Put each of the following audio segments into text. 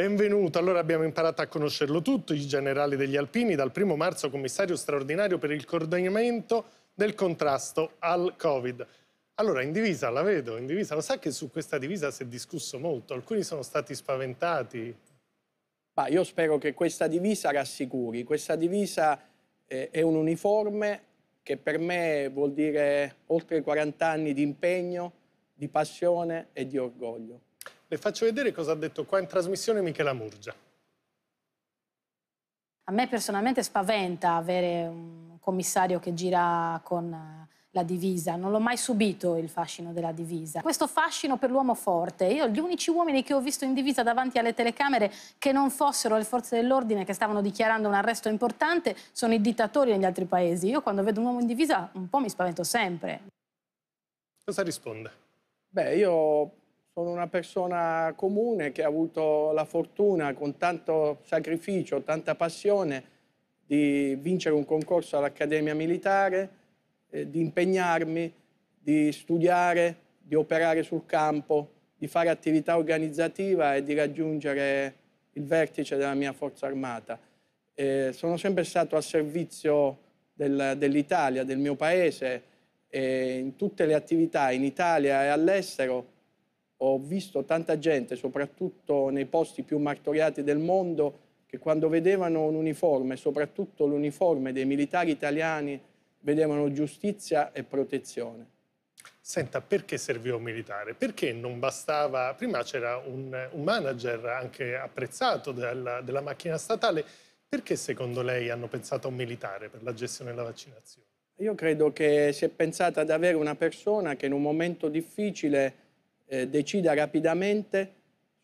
Benvenuto, allora abbiamo imparato a conoscerlo tutto, il generale degli Alpini, dal 1 marzo commissario straordinario per il coordinamento del contrasto al Covid. Allora, in divisa, la vedo, in divisa, lo sa che su questa divisa si è discusso molto, alcuni sono stati spaventati. Ma io spero che questa divisa rassicuri, questa divisa eh, è un uniforme che per me vuol dire oltre 40 anni di impegno, di passione e di orgoglio. Le faccio vedere cosa ha detto qua in trasmissione Michela Murgia. A me personalmente spaventa avere un commissario che gira con eh, la divisa, non l'ho mai subito il fascino della divisa. Questo fascino per l'uomo forte, io gli unici uomini che ho visto in divisa davanti alle telecamere che non fossero le forze dell'ordine che stavano dichiarando un arresto importante sono i dittatori negli altri paesi. Io quando vedo un uomo in divisa un po' mi spavento sempre. Cosa risponde? Beh, io sono una persona comune che ha avuto la fortuna, con tanto sacrificio, tanta passione, di vincere un concorso all'Accademia Militare, eh, di impegnarmi, di studiare, di operare sul campo, di fare attività organizzativa e di raggiungere il vertice della mia forza armata. Eh, sono sempre stato a servizio del, dell'Italia, del mio paese, eh, in tutte le attività in Italia e all'estero ho visto tanta gente, soprattutto nei posti più martoriati del mondo, che quando vedevano un uniforme, soprattutto l'uniforme dei militari italiani, vedevano giustizia e protezione. Senta, perché serviva un militare? Perché non bastava... Prima c'era un, un manager anche apprezzato della, della macchina statale. Perché secondo lei hanno pensato a un militare per la gestione della vaccinazione? Io credo che si è pensata ad avere una persona che in un momento difficile eh, decida rapidamente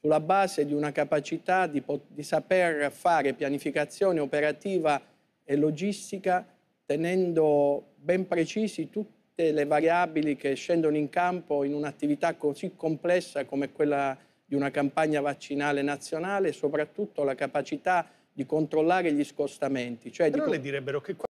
sulla base di una capacità di, di saper fare pianificazione operativa e logistica tenendo ben precisi tutte le variabili che scendono in campo in un'attività così complessa come quella di una campagna vaccinale nazionale e soprattutto la capacità di controllare gli scostamenti. Cioè Però di... le direbbero che